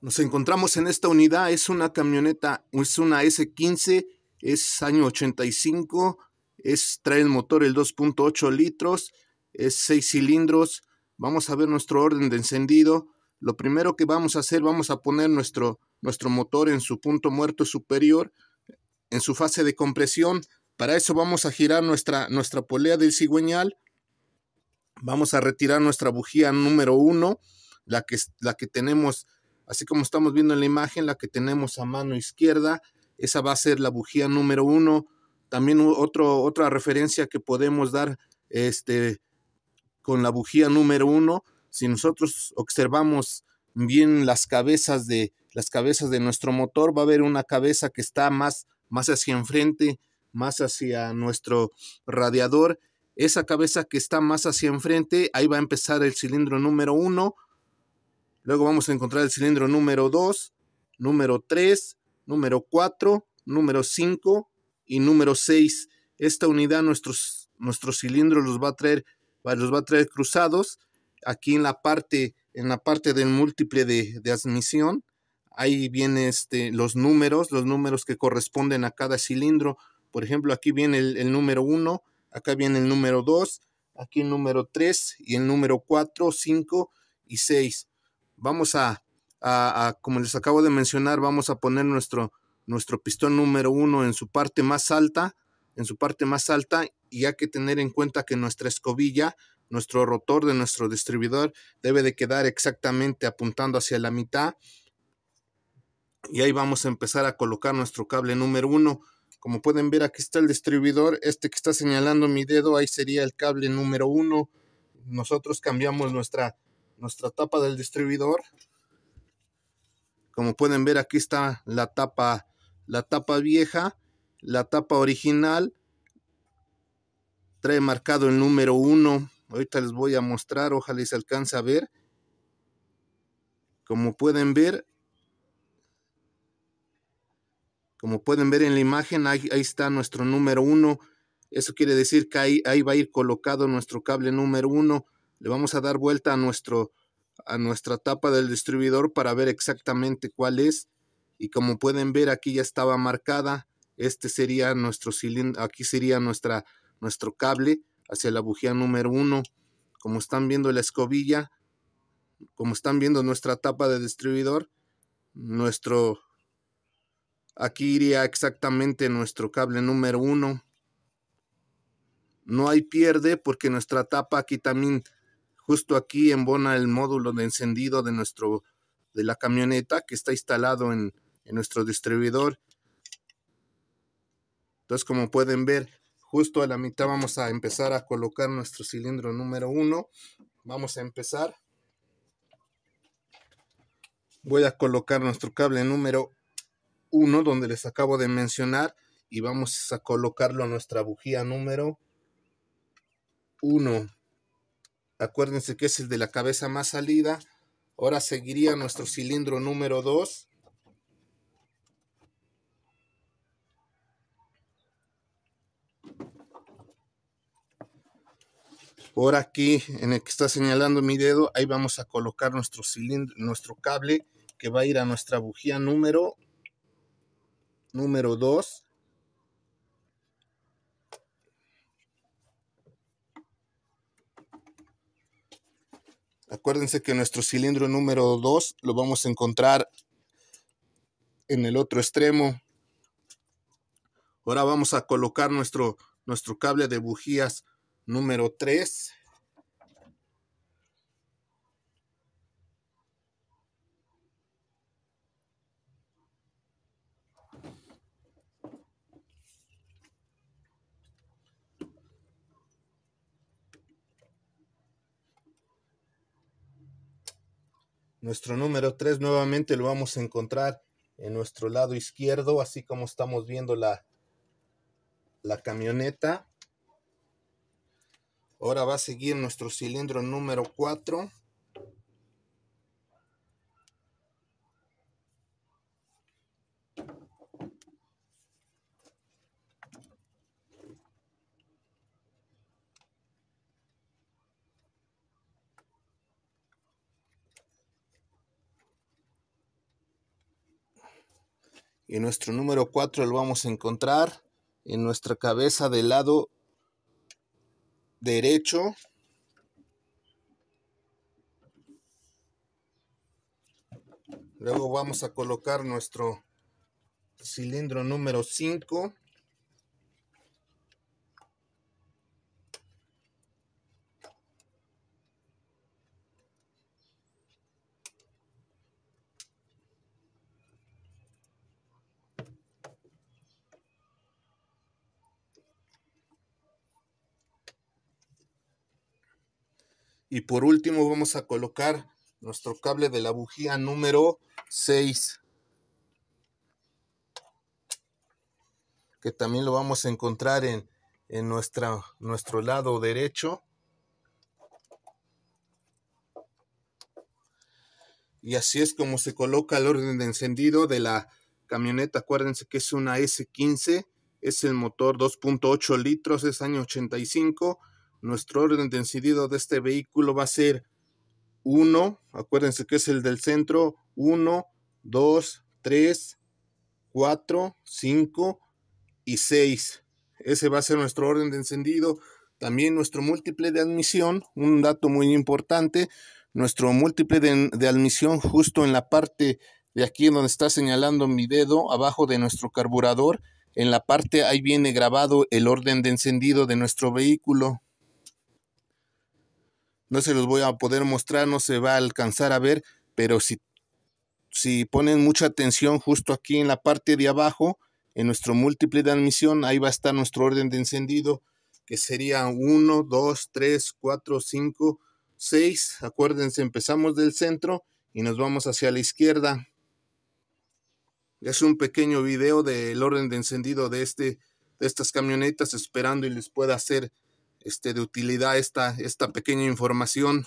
nos encontramos en esta unidad. Es una camioneta, es una S15, es año 85, es, trae el motor el 2.8 litros, es 6 cilindros. Vamos a ver nuestro orden de encendido. Lo primero que vamos a hacer, vamos a poner nuestro, nuestro motor en su punto muerto superior, en su fase de compresión. Para eso vamos a girar nuestra, nuestra polea del cigüeñal. Vamos a retirar nuestra bujía número 1, la que, la que tenemos Así como estamos viendo en la imagen, la que tenemos a mano izquierda, esa va a ser la bujía número uno. También otra referencia que podemos dar este, con la bujía número uno, si nosotros observamos bien las cabezas de las cabezas de nuestro motor, va a haber una cabeza que está más, más hacia enfrente, más hacia nuestro radiador. Esa cabeza que está más hacia enfrente, ahí va a empezar el cilindro número uno Luego vamos a encontrar el cilindro número 2, número 3, número 4, número 5 y número 6. Esta unidad, nuestros, cilindros los va a traer, los va a traer cruzados. Aquí en la parte, en la parte del múltiple de, admisión, ahí vienen este, los números, los números que corresponden a cada cilindro. Por ejemplo, aquí viene el, el número 1, acá viene el número 2, aquí el número 3 y el número 4, 5 y 6 vamos a, como les acabo de mencionar, vamos a poner nuestro, nuestro pistón número uno en su parte más alta, en su parte más alta, y hay que tener en cuenta que nuestra escobilla, nuestro rotor de nuestro distribuidor debe de quedar exactamente apuntando hacia la mitad. Y ahí vamos a empezar a colocar nuestro cable número uno. Como pueden ver, aquí está el distribuidor. Este que está señalando mi dedo, ahí sería el cable número uno. Nosotros cambiamos nuestra, nuestra tapa del distribuidor. Como pueden ver, aquí está la tapa, la tapa vieja, la tapa original. Trae marcado el número 1. Ahorita les voy a mostrar, ojalá les se alcance a ver. Como pueden ver, como pueden ver en la imagen, ahí, está nuestro número 1. Eso quiere decir que ahí, ahí va a ir colocado nuestro cable número 1 le vamos a dar vuelta a, nuestro, a nuestra tapa del distribuidor para ver exactamente cuál es. Y como pueden ver, aquí ya estaba marcada. Este sería nuestro cilindro, aquí sería nuestra, nuestro cable hacia la bujía número uno. Como están viendo la escobilla, como están viendo nuestra tapa de distribuidor, nuestro aquí iría exactamente nuestro cable número uno. No hay pierde porque nuestra tapa aquí también Justo aquí embona el módulo de encendido de nuestro de la camioneta que está instalado en, en nuestro distribuidor. Entonces, como pueden ver, justo a la mitad vamos a empezar a colocar nuestro cilindro número 1. Vamos a empezar. Voy a colocar nuestro cable número 1 donde les acabo de mencionar y vamos a colocarlo a nuestra bujía número 1. Acuérdense que es el de la cabeza más salida. Ahora seguiría nuestro cilindro número 2. Por aquí, en el que está señalando mi dedo, ahí vamos a colocar nuestro cilindro, nuestro cable que va a ir a nuestra bujía número número 2. Acuérdense que nuestro cilindro número 2 lo vamos a encontrar en el otro extremo. Ahora vamos a colocar nuestro, nuestro cable de bujías número 3. Nuestro número 3 nuevamente lo vamos a encontrar en nuestro lado izquierdo, así como estamos viendo la, la camioneta. Ahora va a seguir nuestro cilindro número 4. Y nuestro número 4 lo vamos a encontrar en nuestra cabeza del lado derecho. Luego vamos a colocar nuestro cilindro número 5. Y por último vamos a colocar nuestro cable de la bujía número 6. Que también lo vamos a encontrar en, nuestro lado derecho. Y así es como se coloca el orden de encendido de la camioneta. Acuérdense que es una S15, es el motor 2.8 litros, es año 85 nuestro orden de encendido de este vehículo va a ser 1, acuérdense que es el del centro, 1, 2, 3, 4, 5 y 6. Ese va a ser nuestro orden de encendido. También nuestro múltiple de admisión, un dato muy importante, nuestro múltiple de, admisión justo en la parte de aquí donde está señalando mi dedo, abajo de nuestro carburador, en la parte ahí viene grabado el orden de encendido de nuestro vehículo no se los voy a poder mostrar, no se va a alcanzar a ver, pero si, si ponen mucha atención justo aquí en la parte de abajo, en nuestro múltiple de admisión, ahí va a estar nuestro orden de encendido, que sería 1, 2, 3, 4, 5, 6. Acuérdense, empezamos del centro y nos vamos hacia la izquierda. Es un pequeño video del orden de encendido de, este, de estas camionetas, esperando y les pueda hacer este, de utilidad esta, esta pequeña información